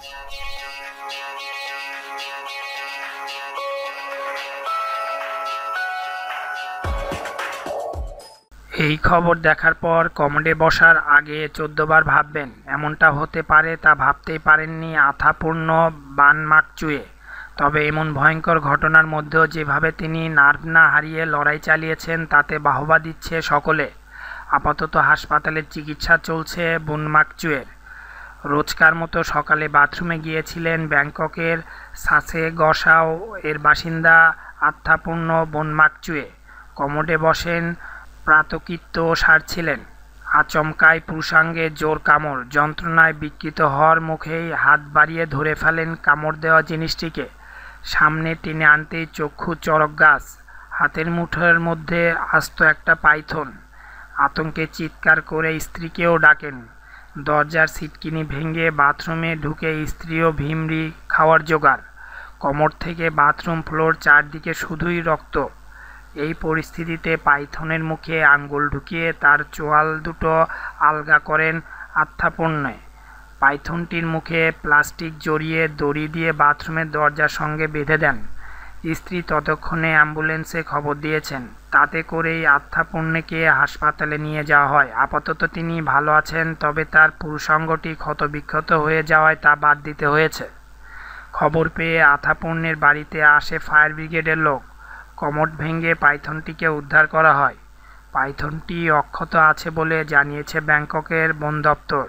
এই খবর দেখার পর কমেডে বসার আগে চোদ্দবার ভাববেন এমনটা হতে পারে তা ভাবতেই পারেননি আথাপূর্ণ বানমাকচুয়ে তবে এমন ভয়ঙ্কর ঘটনার মধ্যেও যেভাবে তিনি নার্ভ না হারিয়ে লড়াই চালিয়েছেন তাতে বাহবা দিচ্ছে সকলে আপাতত হাসপাতালের চিকিৎসা চলছে বুনমাকচুয়ের রোজকার মতো সকালে বাথরুমে গিয়েছিলেন ব্যাংককের সাসে গসাও এর বাসিন্দা আত্মাপূর্ণ বনমাকচুয়ে কমোডে বসেন প্রাতকৃত্য সারছিলেন আচমকায় পুরুষাঙ্গে জোর কামড় যন্ত্রণায় বিকৃত হওয়ার মুখেই হাত বাড়িয়ে ধরে ফেলেন কামড় দেওয়া জিনিসটিকে সামনে টেনে আনতেই চক্ষু চরক গাছ হাতের মুঠোর মধ্যে আস্ত একটা পাইথন আতঙ্কে চিৎকার করে স্ত্রীকেও ডাকেন দরজার সিটকিনি ভেঙে বাথরুমে ঢুকে স্ত্রী ও ভিমরি খাওয়ার জোগাড় কোমর থেকে বাথরুম ফ্লোর চারদিকে শুধুই রক্ত এই পরিস্থিতিতে পাইথনের মুখে আঙ্গুল ঢুকিয়ে তার চোয়াল দুটো আলগা করেন আত্মাপণ্যে পাইথনটির মুখে প্লাস্টিক জড়িয়ে দড়ি দিয়ে বাথরুমের দরজার সঙ্গে বেঁধে দেন স্ত্রী ততক্ষণে অ্যাম্বুলেন্সে খবর দিয়েছেন তাতে করেই আত্মাপণ্যকে হাসপাতালে নিয়ে যাওয়া হয় আপাতত তিনি ভালো আছেন তবে তার পুরুষাঙ্গটি ক্ষতবিক্ষত হয়ে যাওয়ায় তা বাদ দিতে হয়েছে খবর পেয়ে আথাপণ্যের বাড়িতে আসে ফায়ার ব্রিগেডের লোক কমট ভেঙে পাইথনটিকে উদ্ধার করা হয় পাইথনটি অক্ষত আছে বলে জানিয়েছে ব্যাংককের বন দপ্তর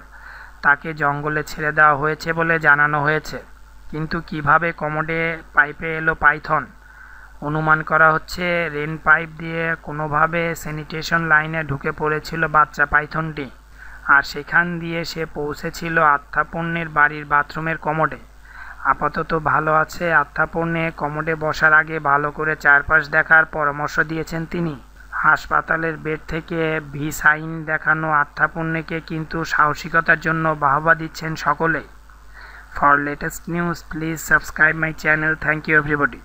তাকে জঙ্গলে ছেড়ে দেওয়া হয়েছে বলে জানানো হয়েছে কিন্তু কিভাবে কমোডে পাইপে এলো পাইথন অনুমান করা হচ্ছে রেন পাইপ দিয়ে কোনোভাবে স্যানিটেশন লাইনে ঢুকে পড়েছিল বাচ্চা পাইথনটি আর সেখান দিয়ে সে পৌঁছেছিল আত্মাপণ্যের বাড়ির বাথরুমের কমোডে আপাতত ভালো আছে আত্মাপণ্যে কমোডে বসার আগে ভালো করে চারপাশ দেখার পরামর্শ দিয়েছেন তিনি হাসপাতালের বেড থেকে ভি সাইন দেখানো আত্মাপণ্যকে কিন্তু সাহসিকতার জন্য বাহবা দিচ্ছেন সকলে for latest news please subscribe my channel thank you everybody